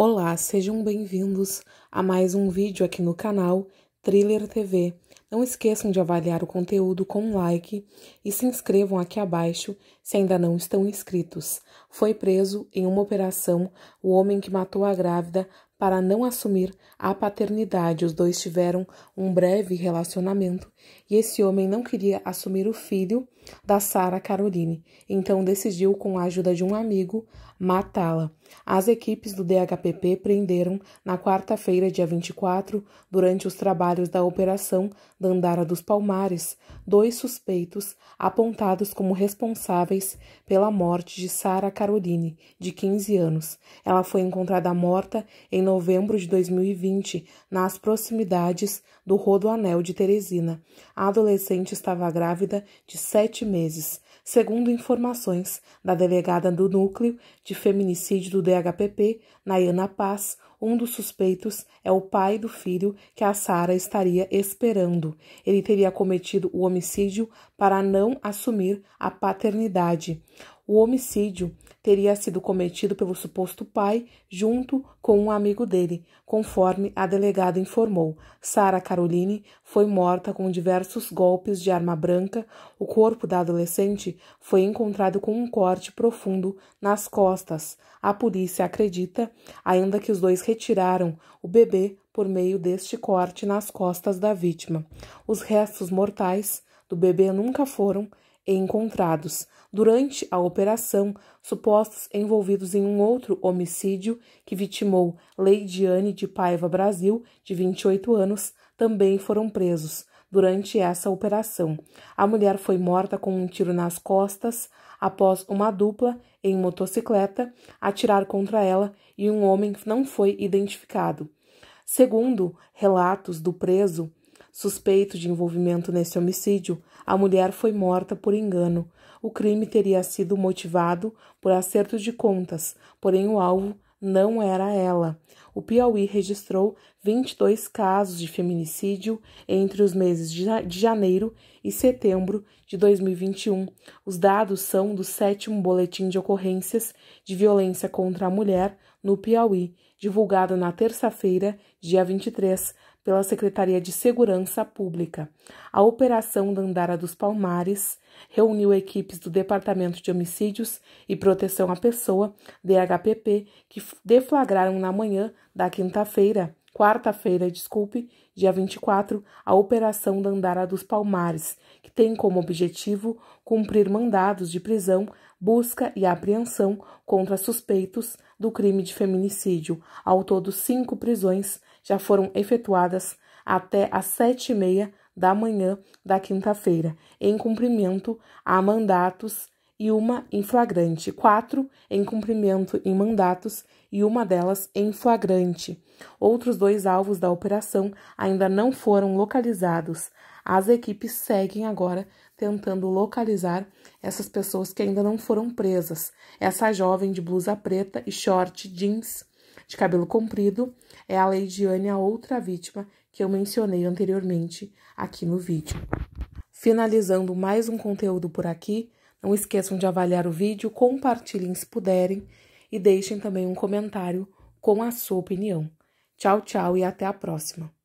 Olá, sejam bem-vindos a mais um vídeo aqui no canal Thriller TV. Não esqueçam de avaliar o conteúdo com um like e se inscrevam aqui abaixo se ainda não estão inscritos. Foi preso em uma operação o homem que matou a grávida para não assumir a paternidade, os dois tiveram um breve relacionamento e esse homem não queria assumir o filho da Sara Caroline, então decidiu, com a ajuda de um amigo, matá-la. As equipes do DHPP prenderam, na quarta-feira, dia 24, durante os trabalhos da Operação Dandara dos Palmares, dois suspeitos apontados como responsáveis pela morte de Sara Caroline, de 15 anos. Ela foi encontrada morta em novembro de 2020, nas proximidades do Rodoanel de Teresina. A adolescente estava grávida de sete meses, segundo informações da delegada do Núcleo de Feminicídio do DHPP, Nayana Paz, um dos suspeitos é o pai do filho que a Sara estaria esperando. Ele teria cometido o homicídio para não assumir a paternidade. O homicídio teria sido cometido pelo suposto pai junto com um amigo dele, conforme a delegada informou. Sara Caroline foi morta com diversos golpes de arma branca. O corpo da adolescente foi encontrado com um corte profundo nas costas. A polícia acredita ainda que os dois retiraram o bebê por meio deste corte nas costas da vítima. Os restos mortais do bebê nunca foram encontrados, durante a operação, supostos envolvidos em um outro homicídio que vitimou Leidiane de Paiva Brasil, de 28 anos, também foram presos. Durante essa operação, a mulher foi morta com um tiro nas costas após uma dupla em motocicleta atirar contra ela e um homem não foi identificado. Segundo relatos do preso, Suspeito de envolvimento nesse homicídio, a mulher foi morta por engano. O crime teria sido motivado por acerto de contas, porém o alvo não era ela. O Piauí registrou 22 casos de feminicídio entre os meses de janeiro e setembro de 2021. Os dados são do sétimo boletim de ocorrências de violência contra a mulher no Piauí, divulgado na terça-feira, dia 23, pela Secretaria de Segurança Pública. A Operação Dandara dos Palmares reuniu equipes do Departamento de Homicídios e Proteção à Pessoa, DHPP, que deflagraram na manhã da quinta-feira, quarta-feira, desculpe, dia 24, a Operação Dandara dos Palmares, que tem como objetivo cumprir mandados de prisão, busca e apreensão contra suspeitos do crime de feminicídio. Ao todo, cinco prisões já foram efetuadas até às sete e meia da manhã da quinta-feira, em cumprimento a mandatos e uma em flagrante, quatro em cumprimento em mandatos e uma delas em flagrante. Outros dois alvos da operação ainda não foram localizados. As equipes seguem agora tentando localizar essas pessoas que ainda não foram presas. Essa jovem de blusa preta e short jeans de cabelo comprido é a Anne, a outra vítima que eu mencionei anteriormente aqui no vídeo. Finalizando mais um conteúdo por aqui, não esqueçam de avaliar o vídeo, compartilhem se puderem e deixem também um comentário com a sua opinião. Tchau, tchau e até a próxima!